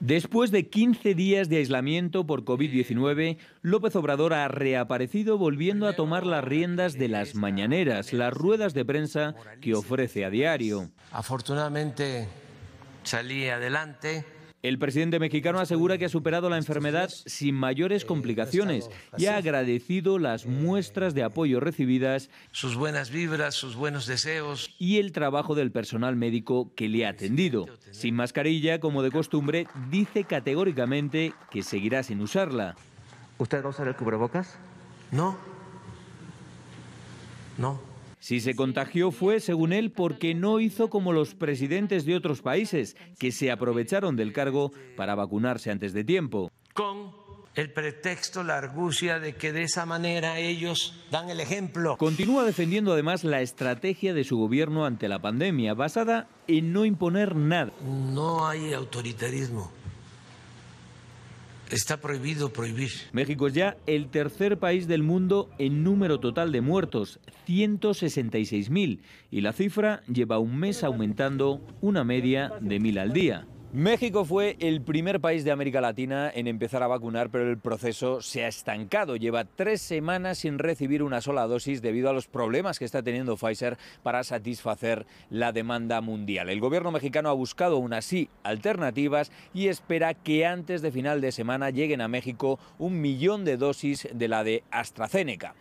Después de 15 días de aislamiento por COVID-19, López Obrador ha reaparecido volviendo a tomar las riendas de las mañaneras, las ruedas de prensa que ofrece a diario. Afortunadamente salí adelante el presidente mexicano asegura que ha superado la enfermedad sin mayores complicaciones y ha agradecido las muestras de apoyo recibidas, sus buenas vibras, sus buenos deseos y el trabajo del personal médico que le ha atendido. Sin mascarilla, como de costumbre, dice categóricamente que seguirá sin usarla. ¿Usted va a usar el cubrebocas? No. No. Si se contagió fue, según él, porque no hizo como los presidentes de otros países, que se aprovecharon del cargo para vacunarse antes de tiempo. Con el pretexto, la argucia de que de esa manera ellos dan el ejemplo. Continúa defendiendo además la estrategia de su gobierno ante la pandemia, basada en no imponer nada. No hay autoritarismo Está prohibido prohibir. México es ya el tercer país del mundo en número total de muertos, 166.000, y la cifra lleva un mes aumentando una media de mil al día. México fue el primer país de América Latina en empezar a vacunar, pero el proceso se ha estancado. Lleva tres semanas sin recibir una sola dosis debido a los problemas que está teniendo Pfizer para satisfacer la demanda mundial. El gobierno mexicano ha buscado aún así alternativas y espera que antes de final de semana lleguen a México un millón de dosis de la de AstraZeneca.